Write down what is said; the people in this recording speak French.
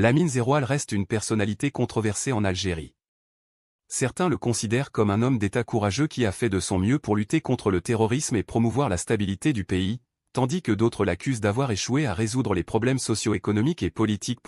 Lamine Zeroual reste une personnalité controversée en Algérie. Certains le considèrent comme un homme d'État courageux qui a fait de son mieux pour lutter contre le terrorisme et promouvoir la stabilité du pays, tandis que d'autres l'accusent d'avoir échoué à résoudre les problèmes socio-économiques et politiques